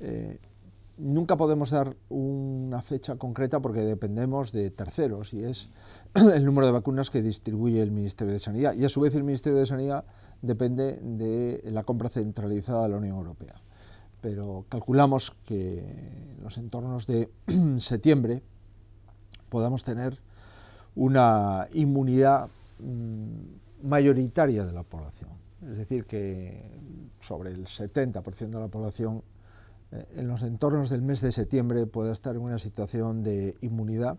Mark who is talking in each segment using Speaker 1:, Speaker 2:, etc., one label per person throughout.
Speaker 1: Eh, nunca podemos dar una fecha concreta porque dependemos de terceros y es el número de vacunas que distribuye el Ministerio de Sanidad. Y a su vez el Ministerio de Sanidad depende de la compra centralizada de la Unión Europea. Pero calculamos que en los entornos de septiembre podamos tener una inmunidad mm, mayoritaria de la población. Es decir, que sobre el 70% de la población eh, en los entornos del mes de septiembre pueda estar en una situación de inmunidad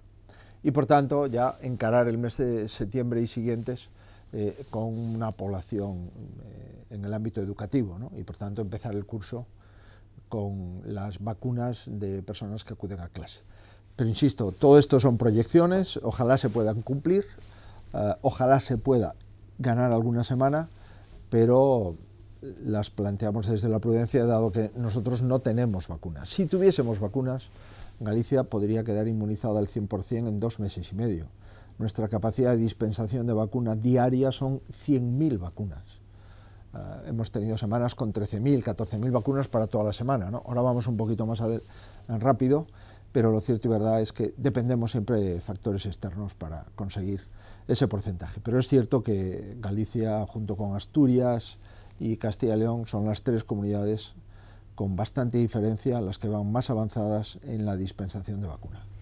Speaker 1: y por tanto ya encarar el mes de septiembre y siguientes eh, con una población eh, en el ámbito educativo y por tanto empezar el curso con las vacunas de personas que acuden a clase. Pero insisto, todo esto son proyecciones, ojalá se puedan cumplir, ojalá se pueda ganar alguna semana, pero las planteamos desde la prudencia, dado que nosotros no tenemos vacunas. Si tuviésemos vacunas, Galicia podría quedar inmunizada al 100% en dos meses y medio. Nuestra capacidad de dispensación de vacunas diaria son 100.000 vacunas. Ah, hemos tenido semanas con 13.000, 14.000 vacunas para toda la semana. Ahora vamos un poquito más rápido, pero lo cierto y verdad es que dependemos siempre de factores externos para conseguir ese porcentaje. Pero es cierto que Galicia, junto con Asturias, y Castilla y León son las tres comunidades con bastante diferencia las que van más avanzadas en la dispensación de vacunas.